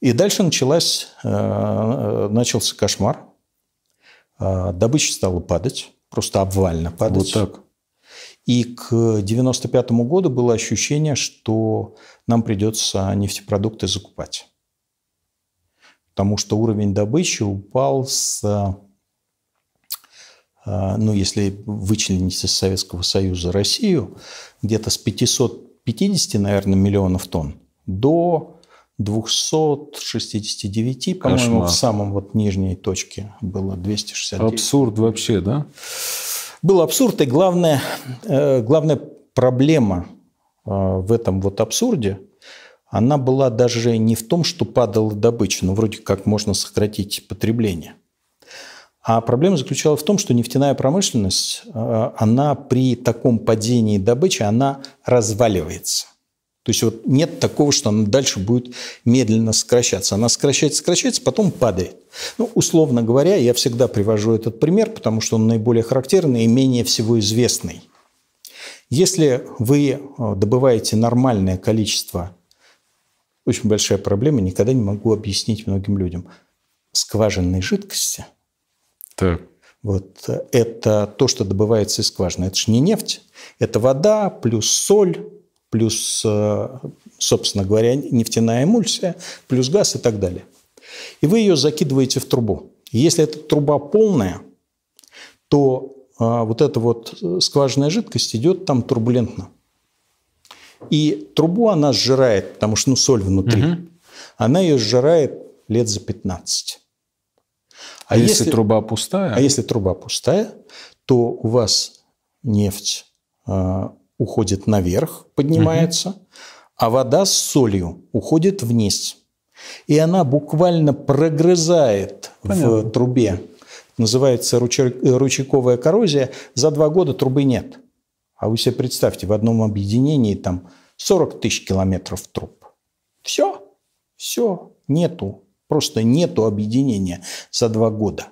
И дальше началась, э, э, начался кошмар. Э, добыча стала падать, просто обвально падать. Вот так. И к 1995 году было ощущение, что нам придется нефтепродукты закупать. Потому что уровень добычи упал с... Ну, если вычленить из Советского Союза Россию, где-то с 550, наверное, миллионов тонн до 269, по-моему, в самом вот нижней точке было 269. Абсурд вообще, да? Был абсурд, и главная э, главная проблема э, в этом вот абсурде, она была даже не в том, что падала добыча, но ну, вроде как можно сократить потребление. А проблема заключалась в том, что нефтяная промышленность, э, она при таком падении добычи, она разваливается – то есть вот нет такого, что она дальше будет медленно сокращаться. Она сокращается, сокращается, потом падает. Ну, условно говоря, я всегда привожу этот пример, потому что он наиболее характерный и менее всего известный. Если вы э, добываете нормальное количество, очень большая проблема, никогда не могу объяснить многим людям, скважинной жидкости. Так. Вот э, это то, что добывается из скважины. Это же не нефть, это вода плюс соль, плюс, э, собственно говоря, нефтяная эмульсия, плюс газ и так далее. И вы ее закидываете в трубу. если эта труба полная, то э, вот эта вот э, скважинная жидкость идет там турбулентно. И трубу она сжирает, потому что ну, соль внутри. Угу. Она ее сжирает лет за 15. А, а если, если труба пустая? А если труба пустая, то у вас нефть уходит наверх, поднимается, угу. а вода с солью уходит вниз. И она буквально прогрызает Понятно. в трубе. Называется ручейковая коррозия. За два года трубы нет. А вы себе представьте, в одном объединении там 40 тысяч километров труб. Все, все, нету. Просто нету объединения за два года.